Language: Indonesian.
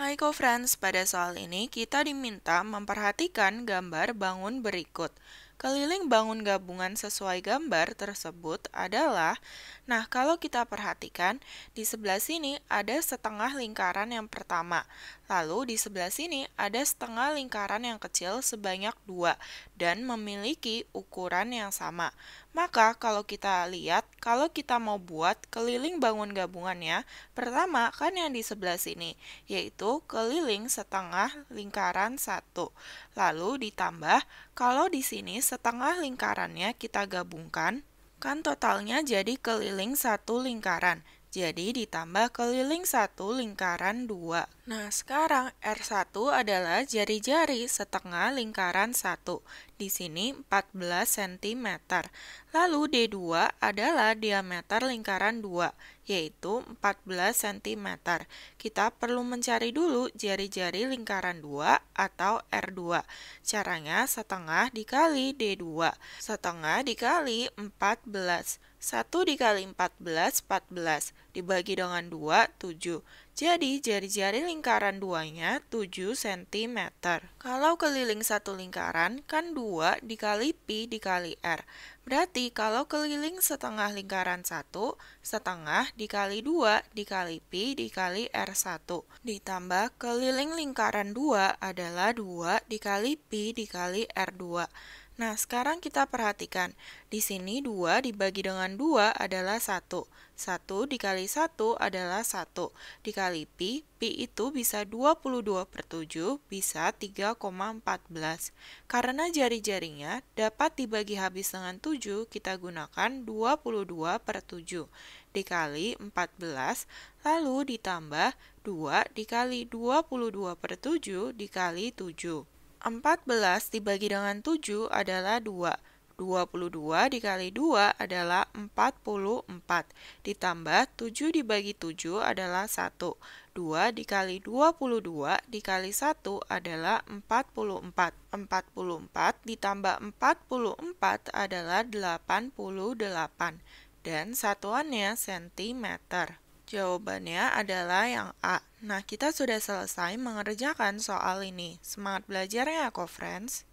Hai co-friends, pada soal ini kita diminta memperhatikan gambar bangun berikut. Keliling bangun gabungan sesuai gambar tersebut adalah, nah kalau kita perhatikan, di sebelah sini ada setengah lingkaran yang pertama, lalu di sebelah sini ada setengah lingkaran yang kecil sebanyak dua dan memiliki ukuran yang sama. Maka kalau kita lihat, kalau kita mau buat keliling bangun gabungannya, pertama kan yang di sebelah sini, yaitu keliling setengah lingkaran satu, lalu ditambah kalau di sini setengah lingkarannya kita gabungkan, kan totalnya jadi keliling satu lingkaran. Jadi ditambah keliling satu lingkaran dua. Nah, sekarang R1 adalah jari-jari setengah lingkaran satu. Di sini 14 cm. Lalu D2 adalah diameter lingkaran dua, yaitu 14 cm. Kita perlu mencari dulu jari-jari lingkaran dua atau 2 Caranya setengah dikali D2. Setengah dikali 14. 1 dikali 14, 14. Dibagi dengan 2, 7. Jadi, jari-jari lingkaran 2-nya 7 cm. Kalau keliling satu lingkaran, kan 2 dikali pi dikali r. Berarti, kalau keliling setengah lingkaran 1, setengah dikali 2 dikali pi dikali r1. Ditambah keliling lingkaran 2 adalah 2 dikali pi dikali r2. Nah, sekarang kita perhatikan. Di sini 2 dibagi dengan 2 adalah 1. 1 dikali 1 adalah 1. Dikali pi, pi itu bisa 22 per 7, bisa 3,14. Karena jari-jarinya dapat dibagi habis dengan 7, kita gunakan 22 per 7 dikali 14, lalu ditambah 2 dikali 22 per 7 dikali 7. 14 dibagi dengan 7 adalah 2. 22 dikali 2 adalah 44, ditambah 7 dibagi 7 adalah 1. 2 dikali 22 dikali 1 adalah 44. 44 ditambah 44 adalah 88, dan satuannya sentimeter. Jawabannya adalah yang A. Nah, kita sudah selesai mengerjakan soal ini. Semangat belajar ya, co-friends!